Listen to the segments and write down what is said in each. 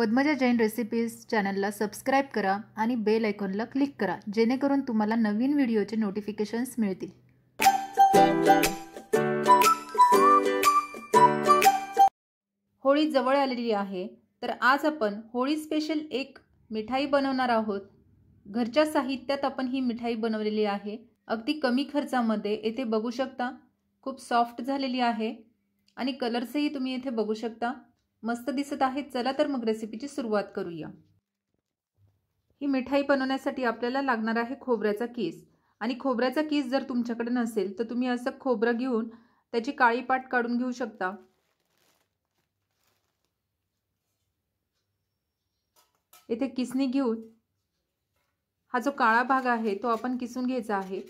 Padmaja Jain recipes चॅनलला subscribe करा आणि बेल आयकॉनला क्लिक करा जेणेकरून तुम्हाला नवीन व्हिडिओचे नोटिफिकेशन्स मिळतील होळी जवळ आलेली आहे तर आज आपण होळी स्पेशल एक मिठाई बनवणार आहोत घरच्या साहित्यात आपण ही मिठाई बनवलेली आहे अगदी कमी खर्चामध्ये येथे बघू शकता खूप सॉफ्ट झालेली आहे आणि कलर्सही तुम्ही येथे बघू शकता मस्त दिसत आहेत चला तर मग रेसिपीची सुरुवात करूया ही मिठाई बनवण्यासाठी आपल्याला लागणार आहे खोबऱ्याचा केस आणि खोबऱ्याचा किस जर तुमच्याकडे नसेल तर तुम्ही असं खोबरं घेऊन त्याची काळी पाट काढून घेऊ शकता येथे किसणी घेऊन हा जो काळा भाग आहे तो आपण किसून घ्यायचा आहे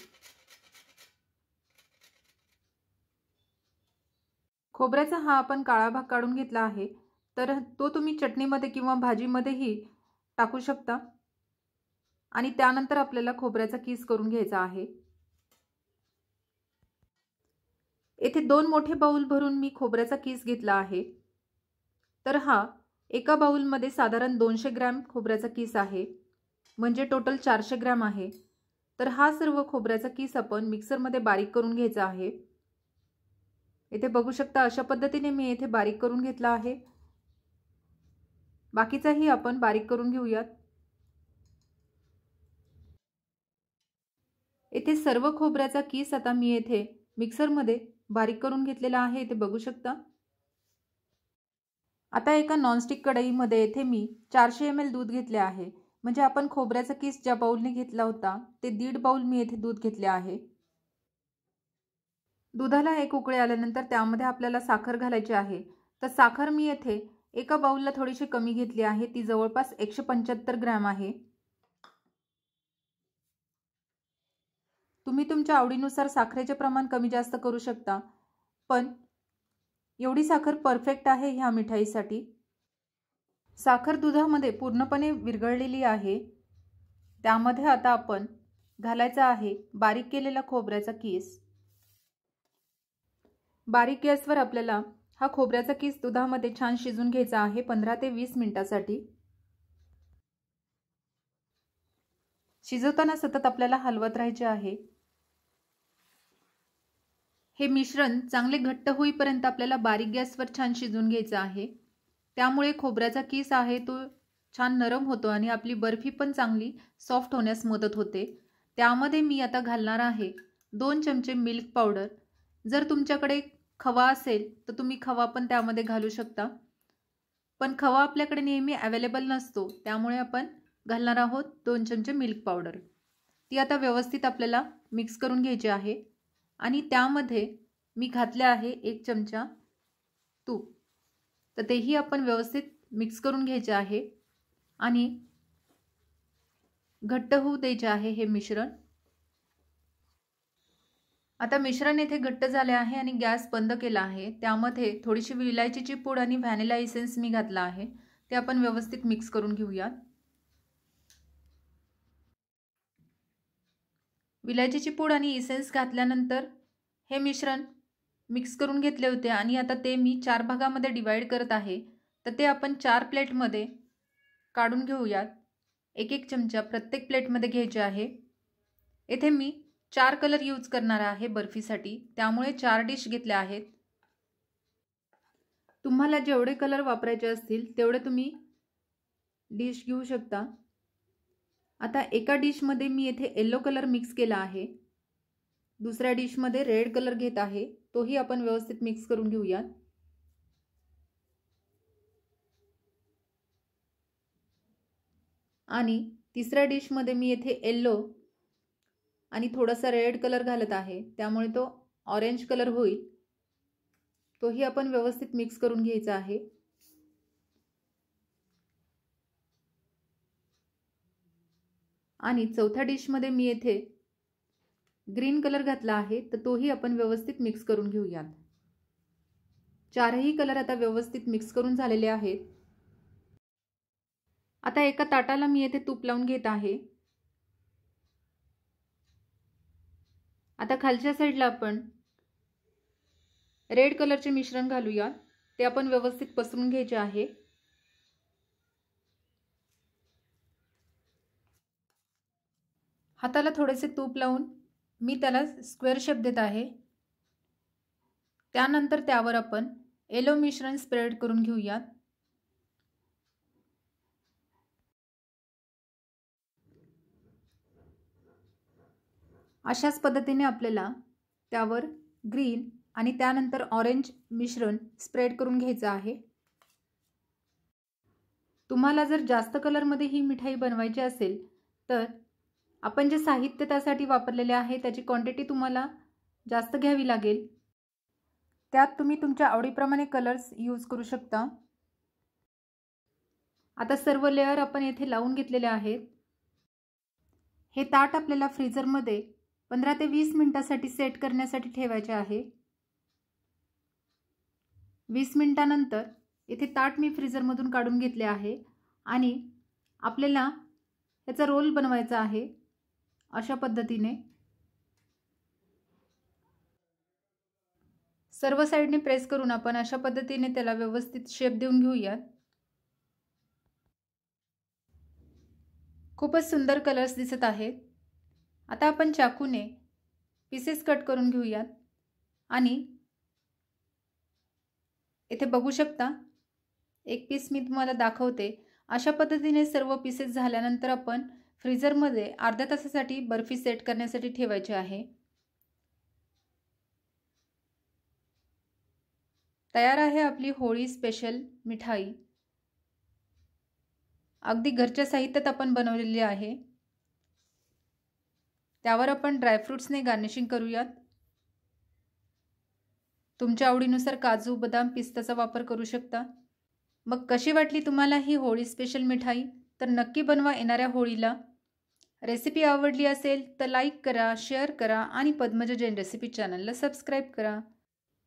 खोबऱ्याचा हा आपण काळा भाग काढून घेतला आहे तर तो तुम्ही चटणीमध्ये किंवा भाजीमध्येही टाकू शकता आणि त्यानंतर आपल्याला खोबऱ्याचा किस करून घ्यायचा आहे येथे दोन मोठे बाऊल भरून मी खोबऱ्याचा किस घेतला आहे तर हा एका बाऊलमध्ये साधारण दोनशे ग्रॅम खोबऱ्याचा किस आहे म्हणजे टोटल चारशे ग्रॅम आहे तर हा सर्व खोबऱ्याचा किस आपण मिक्सरमध्ये बारीक करून घ्यायचा आहे इथे बघू शकता अशा पद्धतीने मी इथे बारीक करून घेतला आहे बाकीचाही आपण बारीक करून घेऊयात इथे सर्व खोबऱ्याचा किस आता मी येथे मिक्सरमध्ये बारीक करून घेतलेला आहे इथे बघू शकता आता एका नॉनस्टिक कढईमध्ये येथे मी चारशे एम एल दूध घेतले आहे म्हणजे आपण खोबऱ्याचा किस ज्या बाउलने घेतला होता ते दीड बाऊल मी येथे दूध घेतले आहे दुधाला एक उकळे आल्यानंतर त्यामध्ये आपल्याला साखर घालायची आहे तर साखर मी येथे एका बाउलला थोडीशी कमी घेतली आहे ती जवळपास एकशे पंच्याहत्तर ग्रॅम आहे तुम्ही तुमच्या आवडीनुसार साखरेचे प्रमाण कमी जास्त करू शकता पण एवढी साखर परफेक्ट आहे ह्या मिठाईसाठी साखर दुधामध्ये पूर्णपणे विरघळलेली आहे त्यामध्ये आता आपण घालायचा आहे बारीक केलेला खोबऱ्याचा कीस बारीक गॅसवर आपल्याला हा खोबऱ्याचा किस दुधामध्ये छान शिजून घ्यायचा आहे पंधरा ते वीस मिनटासाठी शिजवताना सतत आपल्याला हलवत राहायचे आहे हे मिश्रण चांगले घट्ट होईपर्यंत आपल्याला बारीक गॅसवर छान शिजून घ्यायचं आहे त्यामुळे खोबऱ्याचा किस आहे तो छान नरम होतो आणि आपली बर्फी पण चांगली सॉफ्ट होण्यास मदत होते त्यामध्ये मी आता घालणार आहे दोन चमचे मिल्क पावडर जर तुमच्याकडे खवा असेल तर तुम्ही खवा पण त्यामध्ये घालू शकता पण खवा आपल्याकडे नेहमी अवेलेबल नसतो त्यामुळे आपण घालणार आहोत दोन चमचे मिल्क पावडर ती आता व्यवस्थित आपल्याला मिक्स करून घ्यायची आहे आणि त्यामध्ये मी घातले आहे एक चमचा तूप तर तेही आपण व्यवस्थित मिक्स करून घ्यायचे आहे आणि घट्ट होऊ द्यायचे आहे हे मिश्रण आता मिश्रण येथे घट्ट झाले आहे आणि गॅस बंद केला आहे त्यामध्ये थोडीशी विलायचीची पूड आणि व्हॅनिला इसेन्स मी घातला आहे ते आपण व्यवस्थित मिक्स करून घेऊयात विलायचीची पूड आणि इसेन्स घातल्यानंतर हे मिश्रण मिक्स करून घेतले होते आणि आता ते मी चार भागामध्ये डिवाईड करत आहे तर ते आपण चार प्लेटमध्ये काढून घेऊयात एक एक चमचा प्रत्येक प्लेटमध्ये घ्यायचे आहे येथे मी चार कलर यूज करणार आहे बर्फीसाठी त्यामुळे चार डिश घेतल्या आहेत तुम्हाला जेवढे कलर वापरायचे असतील तेवढे तुम्ही डिश घेऊ शकता आता एका डिशमध्ये मी येथे येल्लो कलर मिक्स केला आहे दुसऱ्या डिशमध्ये रेड कलर घेत आहे तोही आपण व्यवस्थित मिक्स करून घेऊयात आणि तिसऱ्या डिशमध्ये मी येथे येल्लो आणि थोडासा रेड कलर घालत आहे त्यामुळे तो ऑरेंज कलर होईल तोही आपण व्यवस्थित मिक्स करून घ्यायचा आहे आणि चौथ्या डिशमध्ये मी येथे ग्रीन कलर घातला आहे तर तोही आपण व्यवस्थित मिक्स करून घेऊयात चारही कलर आता व्यवस्थित मिक्स करून झालेले आहेत आता एका ताटाला मी येथे तूप लावून घेत आहे आता खालच्या साईडला आपण रेड कलरचे मिश्रण घालूयात ते आपण व्यवस्थित पसरून घ्यायचे आहे हाताला थोडेसे तूप लावून मी त्याला स्क्वेअर शेप देत आहे त्यानंतर त्यावर आपण येलो मिश्रण स्प्रेड करून घेऊयात अशाच पद्धतीने आपल्याला त्यावर ग्रीन आणि त्यानंतर ऑरेंज मिश्रण स्प्रेड करून घ्यायचं आहे तुम्हाला जर जास्त कलरमध्ये ही मिठाई बनवायची असेल तर आपण जे साहित्य त्यासाठी वापरलेले आहे त्याची क्वांटिटी तुम्हाला जास्त घ्यावी लागेल त्यात तुम्ही तुमच्या आवडीप्रमाणे कलर्स यूज करू शकता आता सर्व लेअर आपण येथे लावून घेतलेले आहेत हे ताट आपल्याला फ्रीजरमध्ये पंधरा ते वीस मिनटासाठी सेट करण्यासाठी ठेवायचे आहे वीस मिनटानंतर इथे ताट मी फ्रीजरमधून काढून घेतले आहे आणि आपल्याला याचा रोल बनवायचा आहे अशा पद्धतीने सर्व साईडने प्रेस करून आपण अशा पद्धतीने त्याला व्यवस्थित शेप देऊन घेऊयात खूपच सुंदर कलर्स दिसत आहेत आता आपण चाकूने पीसेस कट करून घेऊयात आणि इथे बघू शकता एक पीस मी तुम्हाला दाखवते अशा पद्धतीने सर्व पीसेस झाल्यानंतर आपण फ्रीजरमध्ये अर्ध्या तासासाठी बर्फी सेट करण्यासाठी ठेवायची आहे तयार आहे आपली होळी स्पेशल मिठाई अगदी घरच्या साहित्यात आपण बनवलेली आहे त्यावर आपण ड्रायफ्रूट्सने गार्निशिंग करूयात तुमच्या आवडीनुसार काजू बदाम पिस्ताचा वापर करू शकता मग कशी वाटली तुम्हाला ही होळी स्पेशल मिठाई तर नक्की बनवा येणाऱ्या होळीला रेसिपी आवडली असेल तर लाईक करा शेअर करा आणि पद्मजा जैन रेसिपी चॅनलला सबस्क्राईब करा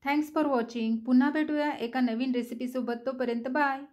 थँक्स फॉर वॉचिंग पुन्हा भेटूया एका नवीन रेसिपीसोबत तोपर्यंत बाय